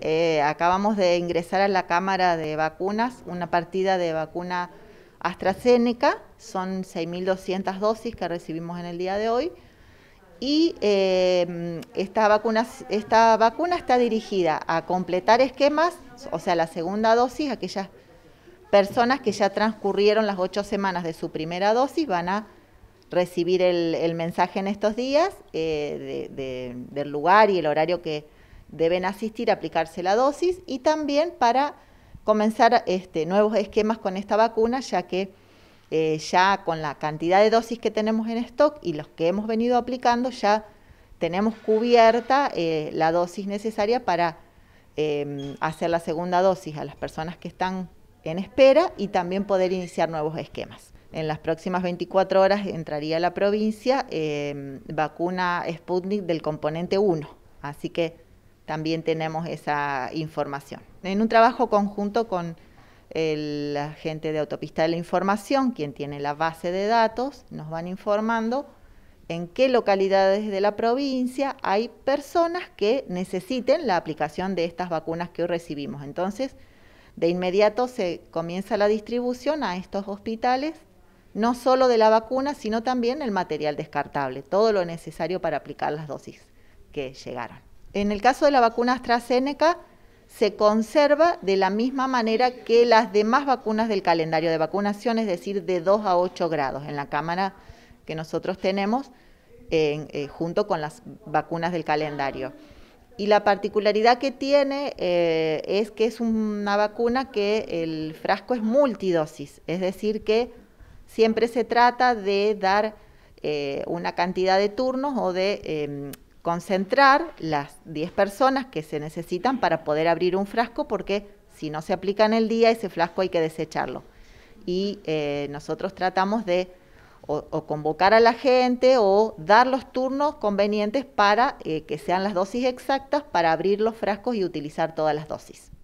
Eh, acabamos de ingresar a la Cámara de Vacunas una partida de vacuna AstraZeneca, son 6.200 dosis que recibimos en el día de hoy. Y em, esta, vacuna, esta vacuna está dirigida a completar esquemas, o sea, la segunda dosis, aquellas personas que ya transcurrieron las ocho semanas de su primera dosis van a recibir el, mensaje en estos días eh, del lugar y el horario que, deben asistir a aplicarse la dosis y también para comenzar este, nuevos esquemas con esta vacuna, ya que eh, ya con la cantidad de dosis que tenemos en stock y los que hemos venido aplicando, ya tenemos cubierta eh, la dosis necesaria para em, hacer la segunda dosis a las personas que están en espera y también poder iniciar nuevos esquemas. En las próximas 24 horas entraría la provincia em, vacuna Sputnik del componente 1. Así que también tenemos esa información. En un trabajo conjunto con el agente de autopista de la información, quien tiene la base de datos, nos van informando en qué localidades de la provincia hay personas que necesiten la aplicación de estas vacunas que hoy recibimos. Entonces, de inmediato se comienza la distribución a estos hospitales, no solo de la vacuna, sino también el material descartable, todo lo necesario para aplicar las dosis que llegaron. En el caso de la vacuna AstraZeneca, se conserva de la misma manera que las demás vacunas del calendario de vacunación, es decir, de 2 a 8 grados en la cámara que nosotros tenemos, eh, junto con las vacunas del calendario. Y la particularidad que tiene eh, es que es una vacuna que el frasco es multidosis, es decir, que siempre se trata de dar eh, una cantidad de turnos o de em, concentrar las 10 personas que se necesitan para poder abrir un frasco porque si no se aplica en el día, ese frasco hay que desecharlo. Y eh, nosotros tratamos de o, convocar a la gente o dar los turnos convenientes para eh, que sean las dosis exactas para abrir los frascos y utilizar todas las dosis.